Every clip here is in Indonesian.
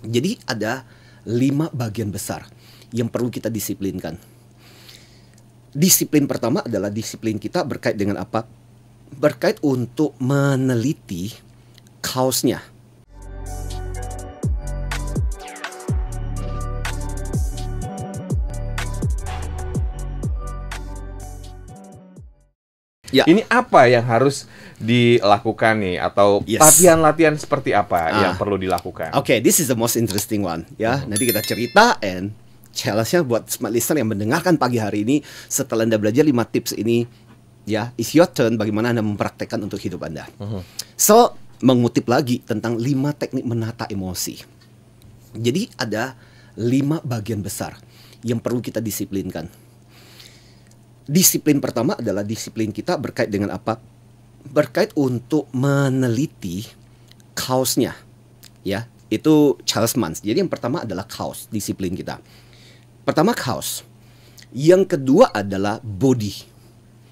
Jadi ada lima bagian besar yang perlu kita disiplinkan. Disiplin pertama adalah disiplin kita berkait dengan apa? Berkait untuk meneliti kaosnya. Ya. Ini apa yang harus dilakukan nih atau latihan-latihan yes. seperti apa ah. yang perlu dilakukan? Oke, okay, this is the most interesting one ya. Mm -hmm. Nanti kita cerita and challenge-nya buat smart listener yang mendengarkan pagi hari ini setelah Anda belajar 5 tips ini ya, is your turn bagaimana Anda mempraktekkan untuk hidup Anda. Mm -hmm. So, mengutip lagi tentang 5 teknik menata emosi. Jadi ada 5 bagian besar yang perlu kita disiplinkan. Disiplin pertama adalah disiplin kita berkait dengan apa? berkait untuk meneliti kaosnya ya itu Charles Mans. Jadi yang pertama adalah kaos disiplin kita. Pertama kaos. Yang kedua adalah body.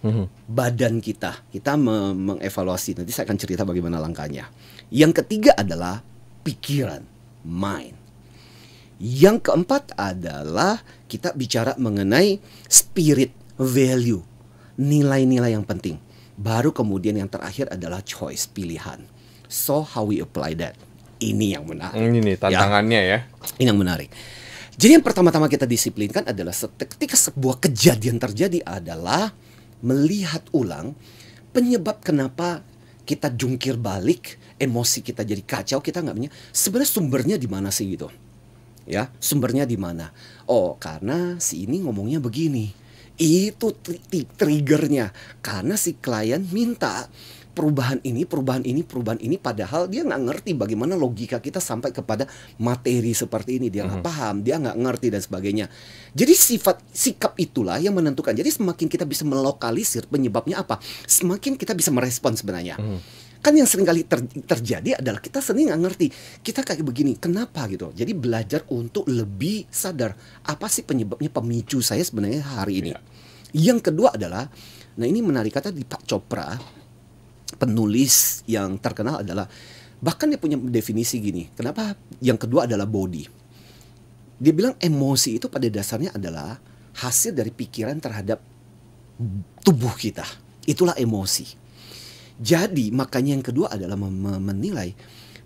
Mm-hmm. Badan kita. Kita me mengevaluasi. Nanti saya akan cerita bagaimana langkahnya. Yang ketiga adalah pikiran, mind. Yang keempat adalah kita bicara mengenai spirit, value, nilai-nilai yang penting. Baru kemudian yang terakhir adalah choice pilihan. So how we apply that? Ini yang menarik. Ini ya. tantangannya ya. ya. Ini yang menarik. Jadi yang pertama-tama kita disiplinkan adalah ketika sebuah kejadian terjadi adalah melihat ulang penyebab kenapa kita jungkir balik, emosi kita jadi kacau, kita nggak punya. Sebenarnya sumbernya di mana sih gitu? Ya, sumbernya di mana? Oh, karena si ini ngomongnya begini itu triggernya karena si klien minta perubahan ini, perubahan ini, perubahan ini padahal dia nggak ngerti bagaimana logika kita sampai kepada materi seperti ini. Dia nggak mm -hmm. paham, dia nggak ngerti dan sebagainya. Jadi sifat sikap itulah yang menentukan. Jadi semakin kita bisa melokalisir penyebabnya apa, semakin kita bisa merespon sebenarnya. Mm -hmm. Kan yang sering ter, terjadi adalah kita sering nggak ngerti. Kita kayak begini, kenapa gitu. Jadi belajar untuk lebih sadar apa sih penyebabnya pemicu saya sebenarnya hari ini. Ya. Yang kedua adalah, nah ini menarik kata di Pak Chopra, penulis yang terkenal adalah bahkan dia punya definisi gini. Kenapa yang kedua adalah body? Dia bilang emosi itu pada dasarnya adalah hasil dari pikiran terhadap tubuh kita. Itulah emosi. Jadi makanya yang kedua adalah menilai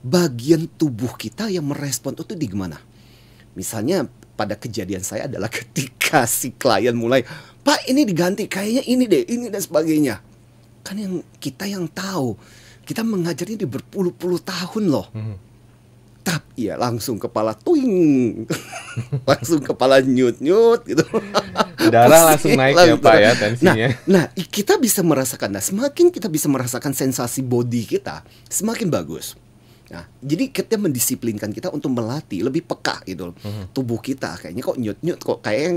bagian tubuh kita yang merespon itu di mana. Misalnya pada kejadian saya adalah ketika si klien mulai, "Pak, ini diganti, kayaknya ini deh, ini dan sebagainya." Kan yang kita yang tahu. Kita mengajarnya di berpuluh-puluh tahun loh. Hmm tap ya langsung kepala tuing langsung kepala nyut nyut gitu darah langsung naik ya, langsung ya pak ya nah, tensinya nah, nah kita bisa merasakan nah semakin kita bisa merasakan sensasi body kita semakin bagus Nah, jadi kita mendisiplinkan kita untuk melatih lebih peka gitu hmm. tubuh kita kayaknya kok nyut nyut kok kayak yang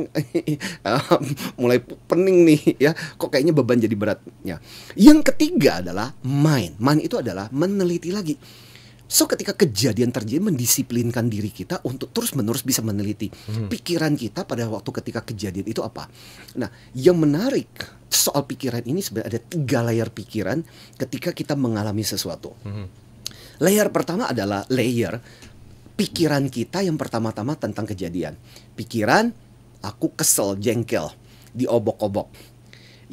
mulai pening nih ya kok kayaknya beban jadi beratnya. Yang ketiga adalah mind. Mind itu adalah meneliti lagi So ketika kejadian terjadi mendisiplinkan diri kita untuk terus-menerus bisa meneliti hmm. pikiran kita pada waktu ketika kejadian itu apa. Nah, yang menarik soal pikiran ini sebenarnya ada tiga layer pikiran ketika kita mengalami sesuatu. Hmm. Layer pertama adalah layer pikiran kita yang pertama-tama tentang kejadian. Pikiran aku kesel, jengkel, diobok-obok.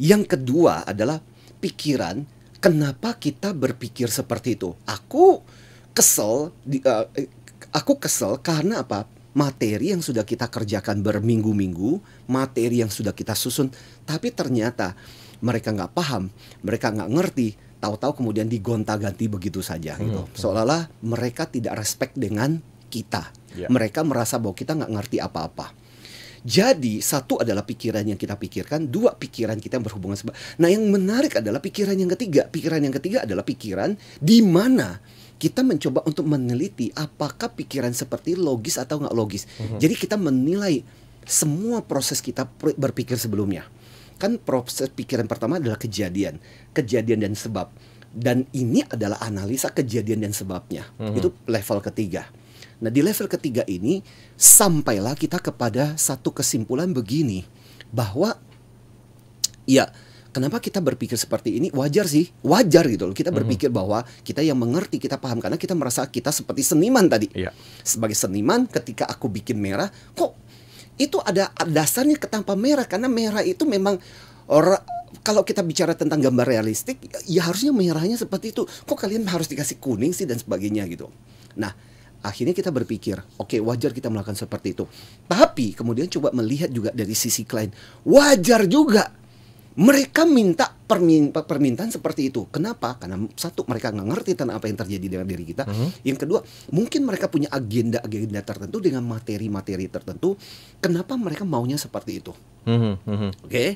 Yang kedua adalah pikiran kenapa kita berpikir seperti itu. Aku kesel di, uh, aku kesel karena apa materi yang sudah kita kerjakan berminggu-minggu materi yang sudah kita susun tapi ternyata mereka nggak paham mereka nggak ngerti tahu-tahu kemudian digonta-ganti begitu saja gitu. hmm. gitu seolah-olah mereka tidak respect dengan kita yeah. mereka merasa bahwa kita nggak ngerti apa-apa jadi satu adalah pikiran yang kita pikirkan, dua pikiran kita yang berhubungan sebab. Nah yang menarik adalah pikiran yang ketiga. Pikiran yang ketiga adalah pikiran di mana kita mencoba untuk meneliti apakah pikiran seperti logis atau nggak logis. Mm -hmm. Jadi kita menilai semua proses kita berpikir sebelumnya. Kan proses pikiran pertama adalah kejadian, kejadian dan sebab. Dan ini adalah analisa kejadian dan sebabnya. Mm -hmm. Itu level ketiga. Nah, di level ketiga ini sampailah kita kepada satu kesimpulan begini bahwa ya kenapa kita berpikir seperti ini wajar sih wajar gitu loh kita berpikir mm -hmm. bahwa kita yang mengerti kita paham karena kita merasa kita seperti seniman tadi yeah. sebagai seniman ketika aku bikin merah kok itu ada dasarnya ketampa merah karena merah itu memang orang kalau kita bicara tentang gambar realistik ya harusnya merahnya seperti itu kok kalian harus dikasih kuning sih dan sebagainya gitu nah akhirnya kita berpikir, oke okay, wajar kita melakukan seperti itu. Tapi kemudian coba melihat juga dari sisi klien, wajar juga mereka minta permintaan seperti itu. Kenapa? Karena satu mereka nggak ngerti tentang apa yang terjadi dengan diri kita. Mm -hmm. Yang kedua, mungkin mereka punya agenda-agenda tertentu dengan materi-materi tertentu. Kenapa mereka maunya seperti itu? Mm -hmm. Oke. Okay?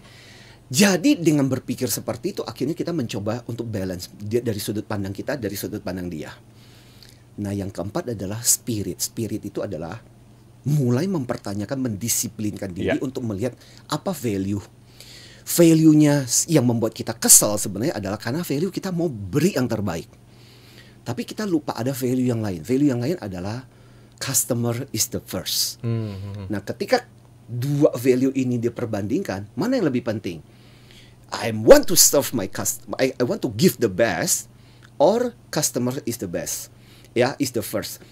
Jadi dengan berpikir seperti itu akhirnya kita mencoba untuk balance dia dari sudut pandang kita dari sudut pandang dia. Nah, yang keempat adalah spirit. Spirit itu adalah mulai mempertanyakan mendisiplinkan diri yeah. untuk melihat apa value value-nya yang membuat kita kesel sebenarnya adalah karena value kita mau beri yang terbaik. Tapi kita lupa ada value yang lain. Value yang lain adalah customer is the first. Mm -hmm. Nah, ketika dua value ini diperbandingkan, mana yang lebih penting? I want to serve my customer. I, I want to give the best or customer is the best. Ya, yeah, is the first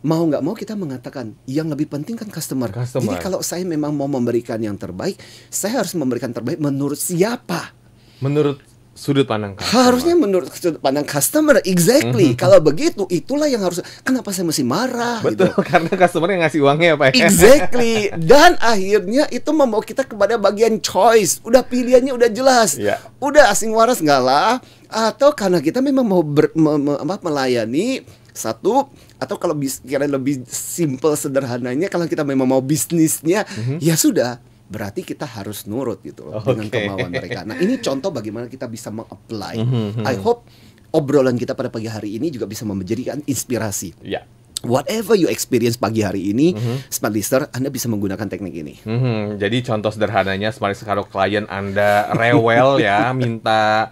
mau nggak mau kita mengatakan yang lebih penting kan customer. customer. Jadi kalau saya memang mau memberikan yang terbaik, saya harus memberikan terbaik menurut siapa? Menurut sudut pandang customer. Harusnya menurut sudut pandang customer, exactly. Mm -hmm. Kalau begitu, itulah yang harus. Kenapa saya mesti marah? Gitu? Betul, gitu. karena customer yang ngasih uangnya ya, Pak. Ya. Exactly. Dan akhirnya itu membawa kita kepada bagian choice. Udah pilihannya udah jelas. Yeah. Udah asing waras nggak lah? Atau karena kita memang mau ber, me, me, apa, melayani satu atau kalau bis, kira lebih simple sederhananya kalau kita memang mau bisnisnya mm -hmm. ya sudah berarti kita harus nurut gitu loh okay. dengan kemauan mereka. Nah, ini contoh bagaimana kita bisa mengapply. Mm -hmm. I hope obrolan kita pada pagi hari ini juga bisa menjadikan inspirasi. Yeah whatever you experience pagi hari ini, mm-hmm. Smart Lister, Anda bisa menggunakan teknik ini. Mm-hmm. Jadi contoh sederhananya, Smart Lister kalau klien Anda rewel ya, minta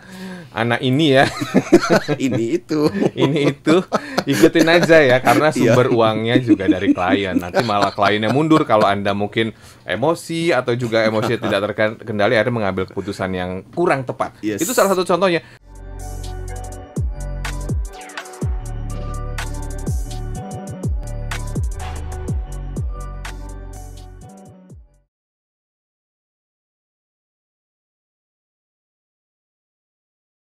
anak ini ya. ini itu. ini itu. Ikutin aja ya, karena iya. sumber yeah. uangnya juga dari klien. Nanti malah kliennya mundur kalau Anda mungkin emosi atau juga emosi tidak terkendali akhirnya mengambil keputusan yang kurang tepat. Yes. Itu salah satu contohnya.